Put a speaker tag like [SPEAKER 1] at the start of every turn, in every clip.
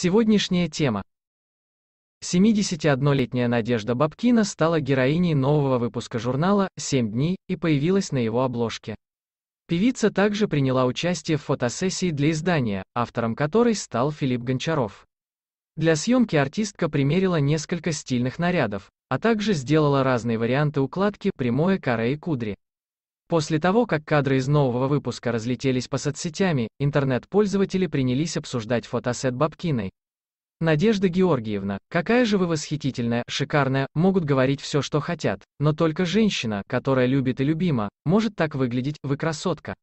[SPEAKER 1] Сегодняшняя тема. 71-летняя Надежда Бабкина стала героиней нового выпуска журнала «Семь дней» и появилась на его обложке. Певица также приняла участие в фотосессии для издания, автором которой стал Филипп Гончаров. Для съемки артистка примерила несколько стильных нарядов, а также сделала разные варианты укладки, прямое каре и кудри. После того, как кадры из нового выпуска разлетелись по соцсетями, интернет-пользователи принялись обсуждать фотосет Бабкиной. Надежда Георгиевна, какая же вы восхитительная, шикарная, могут говорить все, что хотят, но только женщина, которая любит и любима, может так выглядеть, вы красотка.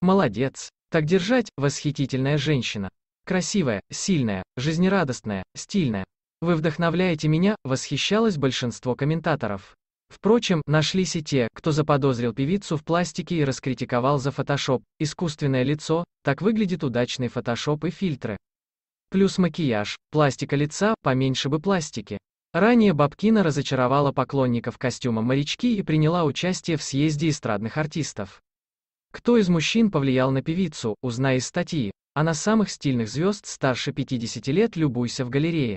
[SPEAKER 1] Молодец. Так держать, восхитительная женщина. Красивая, сильная, жизнерадостная, стильная. Вы вдохновляете меня, восхищалось большинство комментаторов. Впрочем, нашлись и те, кто заподозрил певицу в пластике и раскритиковал за фотошоп, искусственное лицо, так выглядит удачный фотошоп и фильтры. Плюс макияж, пластика лица, поменьше бы пластики. Ранее Бабкина разочаровала поклонников костюма морячки и приняла участие в съезде эстрадных артистов. Кто из мужчин повлиял на певицу, узнай из статьи. А на самых стильных звезд старше 50 лет любуйся в галерее.